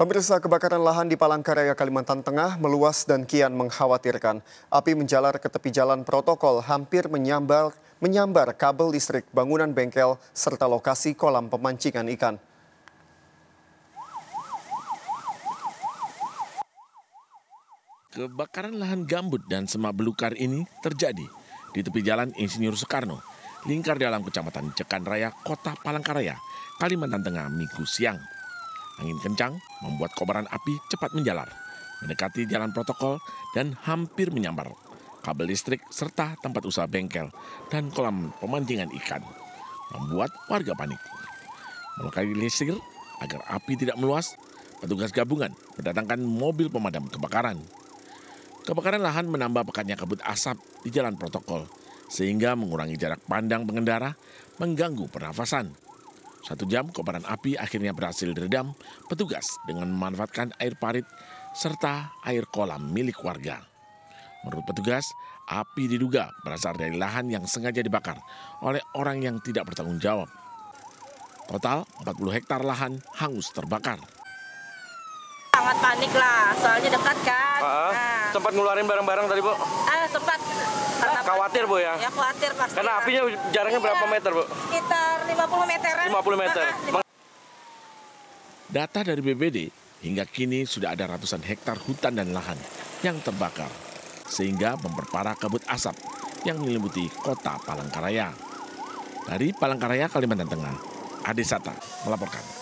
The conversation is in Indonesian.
Pemirsa kebakaran lahan di Palangkaraya, Kalimantan Tengah meluas dan kian mengkhawatirkan. Api menjalar ke tepi jalan protokol hampir menyambar, menyambar kabel listrik, bangunan bengkel, serta lokasi kolam pemancingan ikan. Kebakaran lahan gambut dan semak belukar ini terjadi di tepi jalan Insinyur Soekarno, lingkar dalam kecamatan Cekan Raya, Kota Palangkaraya, Kalimantan Tengah, Minggu siang. Angin kencang membuat kobaran api cepat menjalar, mendekati jalan protokol dan hampir menyambar kabel listrik serta tempat usaha bengkel dan kolam pemancingan ikan, membuat warga panik. melakai listrik agar api tidak meluas, petugas gabungan mendatangkan mobil pemadam kebakaran. Kebakaran lahan menambah pekatnya kabut asap di jalan protokol, sehingga mengurangi jarak pandang pengendara, mengganggu pernafasan. Satu jam kobaran api akhirnya berhasil diredam petugas dengan memanfaatkan air parit serta air kolam milik warga. Menurut petugas, api diduga berasal dari lahan yang sengaja dibakar oleh orang yang tidak bertanggung jawab. Total 40 hektar lahan hangus terbakar. Sangat panik lah, soalnya dekat kan. Uh, nah. Sempat ngeluarin barang-barang tadi, Bu? Ah, sempat Khawatir Bu ya? Ya khawatir pasti. Karena apinya jaraknya iya, berapa meter Bu? Sekitar 50 meteran. 50 meter. Nah, Data dari BBD, hingga kini sudah ada ratusan hektar hutan dan lahan yang terbakar, sehingga memperparah kabut asap yang menyelimuti kota Palangkaraya. Dari Palangkaraya, Kalimantan Tengah, Ade Sata melaporkan.